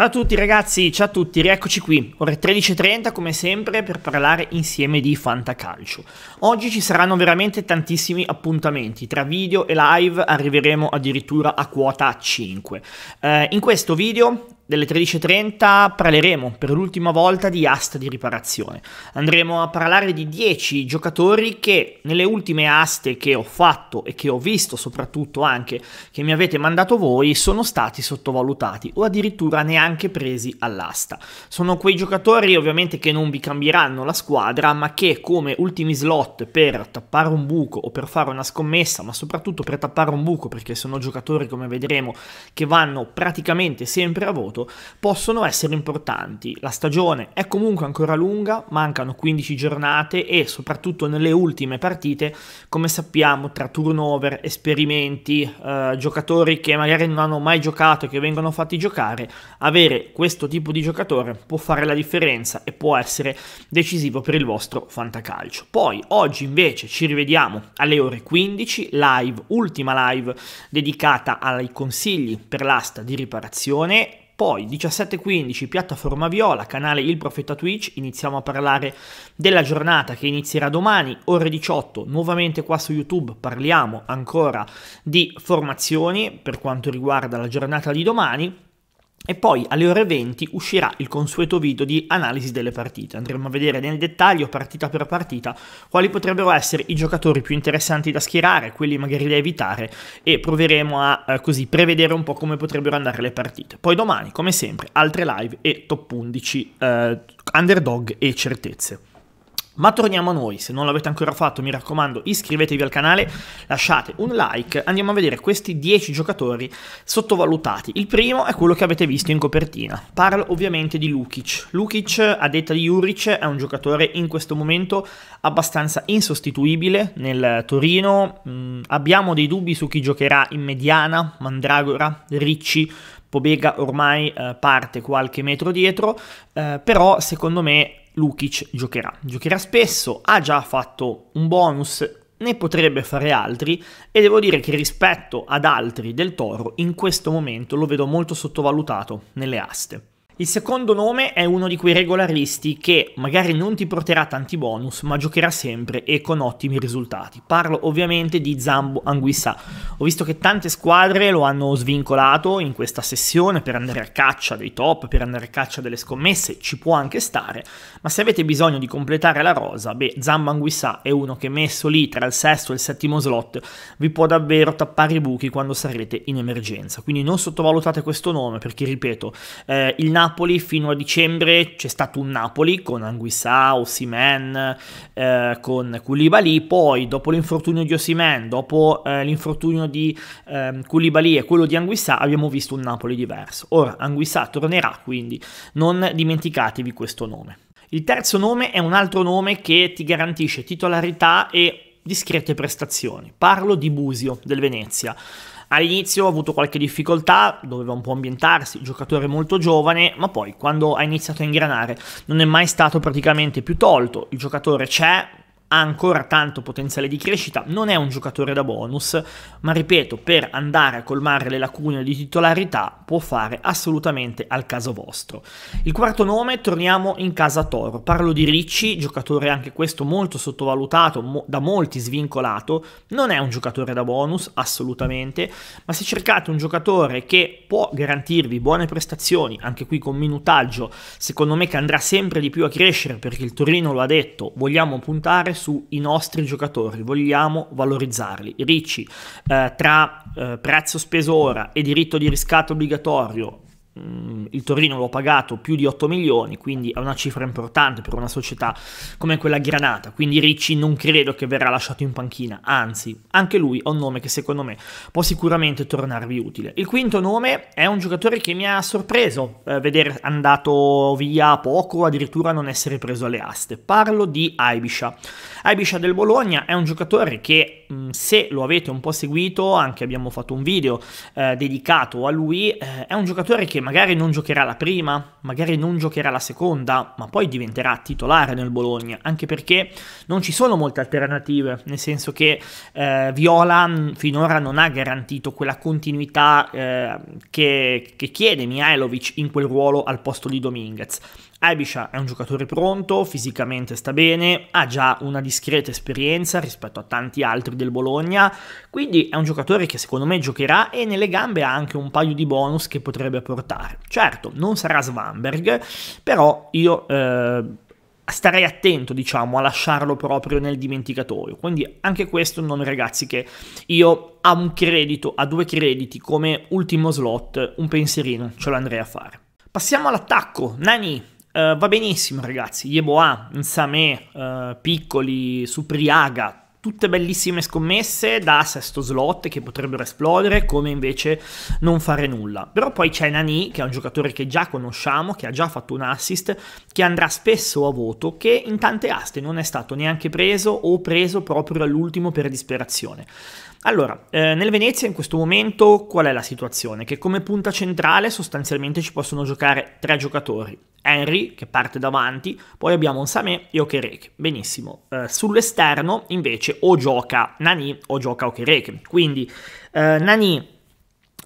Ciao a tutti ragazzi, ciao a tutti, rieccoci qui, ore 13.30 come sempre per parlare insieme di Fantacalcio. Oggi ci saranno veramente tantissimi appuntamenti, tra video e live arriveremo addirittura a quota 5. Eh, in questo video delle 13.30 parleremo per l'ultima volta di asta di riparazione. Andremo a parlare di 10 giocatori che nelle ultime aste che ho fatto e che ho visto soprattutto anche che mi avete mandato voi sono stati sottovalutati o addirittura neanche presi all'asta. Sono quei giocatori ovviamente che non vi cambieranno la squadra ma che come ultimi slot per tappare un buco o per fare una scommessa ma soprattutto per tappare un buco perché sono giocatori come vedremo che vanno praticamente sempre a voto sotto possono essere importanti. La stagione è comunque ancora lunga, mancano 15 giornate e soprattutto nelle ultime partite, come sappiamo, tra turnover, esperimenti, eh, giocatori che magari non hanno mai giocato e che vengono fatti giocare, avere questo tipo di giocatore può fare la differenza e può essere decisivo per il vostro fantacalcio. Poi oggi invece ci rivediamo alle ore 15 live, ultima live dedicata ai consigli per l'asta di riparazione poi 17.15 piattaforma viola, canale Il Profeta Twitch, iniziamo a parlare della giornata che inizierà domani, ore 18, nuovamente qua su YouTube parliamo ancora di formazioni per quanto riguarda la giornata di domani. E poi alle ore 20 uscirà il consueto video di analisi delle partite. Andremo a vedere nel dettaglio, partita per partita, quali potrebbero essere i giocatori più interessanti da schierare, quelli magari da evitare e proveremo a eh, così prevedere un po' come potrebbero andare le partite. Poi domani, come sempre, altre live e top 11 eh, underdog e certezze. Ma torniamo a noi, se non l'avete ancora fatto mi raccomando iscrivetevi al canale, lasciate un like, andiamo a vedere questi 10 giocatori sottovalutati. Il primo è quello che avete visto in copertina, parlo ovviamente di Lukic. Lukic, a detta di Juric, è un giocatore in questo momento abbastanza insostituibile nel Torino, mm, abbiamo dei dubbi su chi giocherà in mediana, Mandragora, Ricci, Pobega ormai eh, parte qualche metro dietro, eh, però secondo me Lukic giocherà. Giocherà spesso, ha già fatto un bonus, ne potrebbe fare altri e devo dire che rispetto ad altri del Toro in questo momento lo vedo molto sottovalutato nelle aste. Il secondo nome è uno di quei regolaristi che magari non ti porterà tanti bonus, ma giocherà sempre e con ottimi risultati. Parlo ovviamente di Zambo Anguissa. Ho visto che tante squadre lo hanno svincolato in questa sessione per andare a caccia dei top, per andare a caccia delle scommesse, ci può anche stare, ma se avete bisogno di completare la rosa, beh, Zambo Anguissa è uno che messo lì tra il sesto e il settimo slot vi può davvero tappare i buchi quando sarete in emergenza. Quindi non sottovalutate questo nome perché, ripeto, eh, il Napoli Napoli, fino a dicembre c'è stato un Napoli con Anguissa, Osimen, eh, con Koulibaly, poi dopo l'infortunio di Osimen, dopo eh, l'infortunio di eh, Koulibaly e quello di Anguissa abbiamo visto un Napoli diverso. Ora Anguissa tornerà, quindi non dimenticatevi questo nome. Il terzo nome è un altro nome che ti garantisce titolarità e discrete prestazioni. Parlo di Busio del Venezia. All'inizio ha avuto qualche difficoltà, doveva un po' ambientarsi, giocatore molto giovane, ma poi quando ha iniziato a ingranare non è mai stato praticamente più tolto, il giocatore c'è, ha ancora tanto potenziale di crescita, non è un giocatore da bonus, ma ripeto, per andare a colmare le lacune di titolarità può fare assolutamente al caso vostro. Il quarto nome, torniamo in casa Toro, parlo di Ricci, giocatore anche questo molto sottovalutato, mo- da molti svincolato, non è un giocatore da bonus, assolutamente, ma se cercate un giocatore che può garantirvi buone prestazioni, anche qui con minutaggio, secondo me che andrà sempre di più a crescere perché il Torino lo ha detto, vogliamo puntare sui nostri giocatori, vogliamo valorizzarli. Ricci, eh, tra eh, prezzo speso ora e diritto di riscatto obbligatorio, Mm, il Torino l'ho pagato più di 8 milioni, quindi è una cifra importante per una società come quella Granata, quindi Ricci non credo che verrà lasciato in panchina, anzi anche lui ha un nome che secondo me può sicuramente tornarvi utile. Il quinto nome è un giocatore che mi ha sorpreso eh, vedere andato via poco, addirittura non essere preso alle aste, parlo di Aibisha. Aibisha del Bologna è un giocatore che mm, se lo avete un po' seguito, anche abbiamo fatto un video eh, dedicato a lui, eh, è un giocatore che che magari non giocherà la prima, magari non giocherà la seconda, ma poi diventerà titolare nel Bologna, anche perché non ci sono molte alternative, nel senso che eh, Viola mm, finora non ha garantito quella continuità eh, che, che chiede Mihailovic in quel ruolo al posto di Dominguez Aibisha è un giocatore pronto, fisicamente sta bene, ha già una discreta esperienza rispetto a tanti altri del Bologna, quindi è un giocatore che secondo me giocherà e nelle gambe ha anche un paio di bonus che potrebbe portare. Certo, non sarà Svanberg, però io... Eh, starei attento, diciamo, a lasciarlo proprio nel dimenticatoio. Quindi anche questo non ragazzi che io a un credito, a due crediti come ultimo slot, un pensierino ce lo andrei a fare. Passiamo all'attacco. Nani eh, va benissimo ragazzi, Yeboah, Nsame, uh, Piccoli, Supriaga, tutte bellissime scommesse da sesto slot che potrebbero esplodere, come invece non fare nulla. Però poi c'è Nani, che è un giocatore che già conosciamo, che ha già fatto un assist, che andrà spesso a voto, che in tante aste non è stato neanche preso o preso proprio all'ultimo per disperazione. Allora, eh, nel Venezia in questo momento qual è la situazione? Che come punta centrale sostanzialmente ci possono giocare tre giocatori. Henry che parte davanti, poi abbiamo Samé e Okereke. Benissimo. Eh, sull'esterno invece o gioca Nani o gioca Okereke. Quindi eh, Nani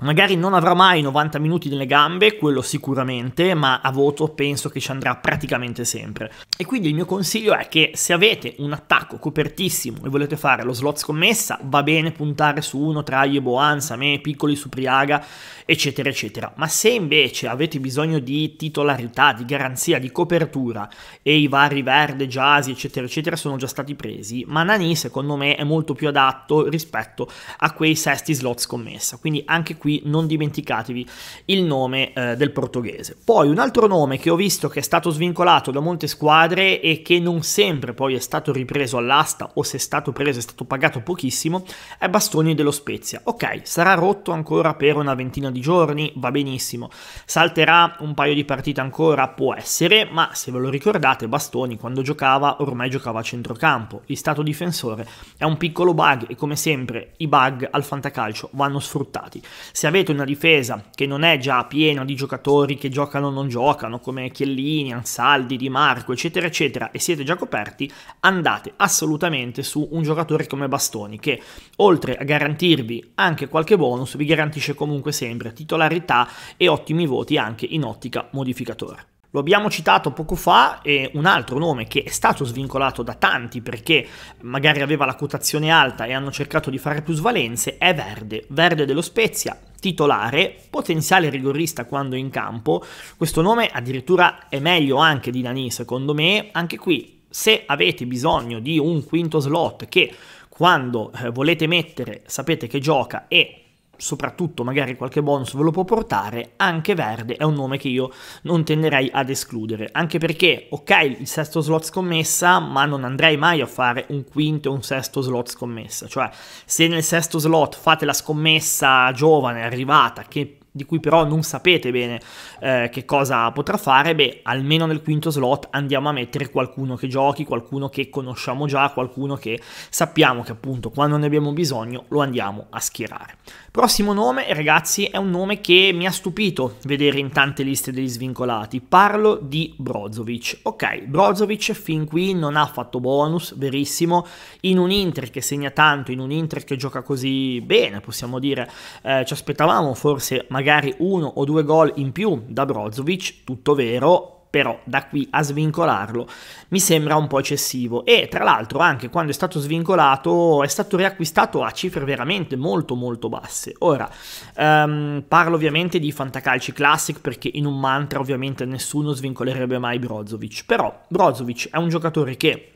Magari non avrà mai 90 minuti nelle gambe, quello sicuramente, ma a voto penso che ci andrà praticamente sempre. E quindi il mio consiglio è che se avete un attacco copertissimo e volete fare lo slot scommessa, va bene puntare su uno tra Yeboan, Samé, Piccoli, Supriaga, eccetera, eccetera. Ma se invece avete bisogno di titolarità, di garanzia, di copertura e i vari Verde, Jasi, eccetera, eccetera, sono già stati presi, Manani secondo me è molto più adatto rispetto a quei sesti slot scommessa. Quindi anche qui non dimenticatevi il nome eh, del portoghese. Poi un altro nome che ho visto che è stato svincolato da molte squadre e che non sempre poi è stato ripreso all'asta o se è stato preso è stato pagato pochissimo è Bastoni dello Spezia. Ok, sarà rotto ancora per una ventina di giorni, va benissimo. Salterà un paio di partite ancora, può essere, ma se ve lo ricordate Bastoni quando giocava ormai giocava a centrocampo, in stato difensore è un piccolo bug e come sempre i bug al fantacalcio vanno sfruttati se avete una difesa che non è già piena di giocatori che giocano o non giocano, come Chiellini, Ansaldi, Di Marco, eccetera, eccetera, e siete già coperti, andate assolutamente su un giocatore come Bastoni, che oltre a garantirvi anche qualche bonus, vi garantisce comunque sempre titolarità e ottimi voti anche in ottica modificatore. Lo abbiamo citato poco fa, eh, un altro nome che è stato svincolato da tanti perché magari aveva la quotazione alta e hanno cercato di fare plusvalenze, è Verde. Verde dello Spezia, titolare, potenziale rigorista quando in campo. Questo nome addirittura è meglio anche di Nani, secondo me. Anche qui, se avete bisogno di un quinto slot che quando eh, volete mettere sapete che gioca e soprattutto magari qualche bonus ve lo può portare, anche Verde è un nome che io non tenderei ad escludere, anche perché ok il sesto slot scommessa, ma non andrei mai a fare un quinto o un sesto slot scommessa, cioè se nel sesto slot fate la scommessa giovane arrivata che di cui però non sapete bene eh, che cosa potrà fare, beh, almeno nel quinto slot andiamo a mettere qualcuno che giochi, qualcuno che conosciamo già, qualcuno che sappiamo che appunto quando ne abbiamo bisogno lo andiamo a schierare. Prossimo nome, ragazzi, è un nome che mi ha stupito vedere in tante liste degli svincolati. Parlo di Brozovic. Ok, Brozovic fin qui non ha fatto bonus, verissimo. In un Inter che segna tanto, in un Inter che gioca così bene, possiamo dire, eh, ci aspettavamo forse magari uno o due gol in più da Brozovic, tutto vero, però da qui a svincolarlo mi sembra un po' eccessivo e tra l'altro anche quando è stato svincolato è stato riacquistato a cifre veramente molto molto basse ora um, parlo ovviamente di Fantacalci Classic perché in un mantra ovviamente nessuno svincolerebbe mai Brozovic però Brozovic è un giocatore che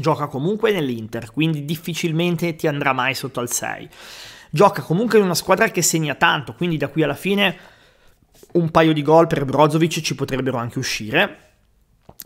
gioca comunque nell'Inter quindi difficilmente ti andrà mai sotto al 6 gioca comunque in una squadra che segna tanto quindi da qui alla fine un paio di gol per Brozovic ci potrebbero anche uscire.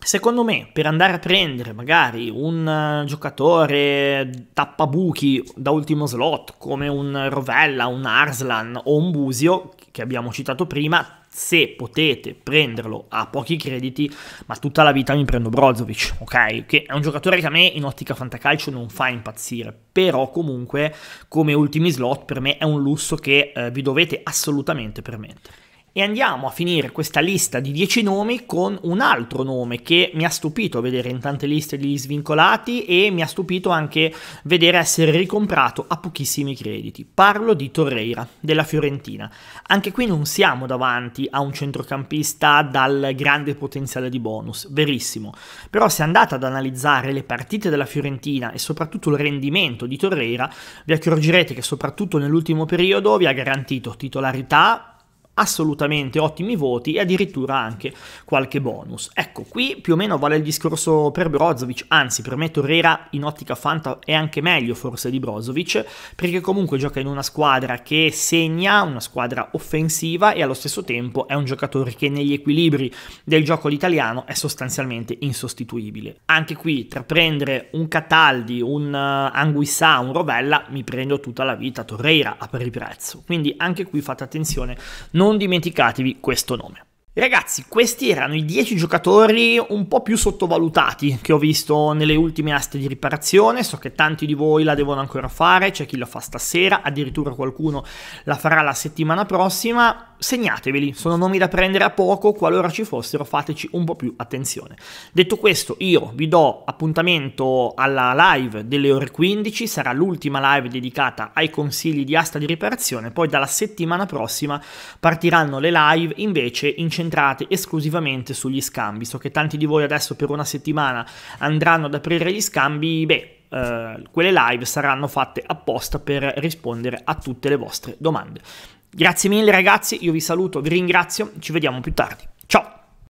Secondo me, per andare a prendere magari un eh, giocatore tappabuchi da ultimo slot, come un Rovella, un Arslan o un Busio, che abbiamo citato prima, se potete prenderlo a pochi crediti, ma tutta la vita mi prendo Brozovic, ok? Che è un giocatore che a me in ottica fantacalcio non fa impazzire, però comunque come ultimi slot per me è un lusso che eh, vi dovete assolutamente permettere. E andiamo a finire questa lista di 10 nomi con un altro nome che mi ha stupito vedere in tante liste degli svincolati e mi ha stupito anche vedere essere ricomprato a pochissimi crediti. Parlo di Torreira della Fiorentina. Anche qui non siamo davanti a un centrocampista dal grande potenziale di bonus, verissimo. Però se andate ad analizzare le partite della Fiorentina e soprattutto il rendimento di Torreira, vi accorgerete che soprattutto nell'ultimo periodo vi ha garantito titolarità assolutamente ottimi voti e addirittura anche qualche bonus. Ecco, qui più o meno vale il discorso per Brozovic, anzi per me Torreira in ottica Fanta è anche meglio forse di Brozovic, perché comunque gioca in una squadra che segna, una squadra offensiva e allo stesso tempo è un giocatore che negli equilibri del gioco italiano è sostanzialmente insostituibile. Anche qui tra prendere un Cataldi, un eh, Anguissà, un Rovella mi prendo tutta la vita Torreira a pari prezzo. Quindi anche qui fate attenzione, non non dimenticatevi questo nome. Ragazzi, questi erano i 10 giocatori un po' più sottovalutati che ho visto nelle ultime aste di riparazione, so che tanti di voi la devono ancora fare, c'è chi la fa stasera, addirittura qualcuno la farà la settimana prossima, segnateveli, sono nomi da prendere a poco, qualora ci fossero fateci un po' più attenzione. Detto questo, io vi do appuntamento alla live delle ore 15, sarà l'ultima live dedicata ai consigli di asta di riparazione, poi dalla settimana prossima partiranno le live invece in incentrate concentrate esclusivamente sugli scambi. So che tanti di voi adesso per una settimana andranno ad aprire gli scambi, beh, eh, quelle live saranno fatte apposta per rispondere a tutte le vostre domande. Grazie mille ragazzi, io vi saluto, vi ringrazio, ci vediamo più tardi. Ciao!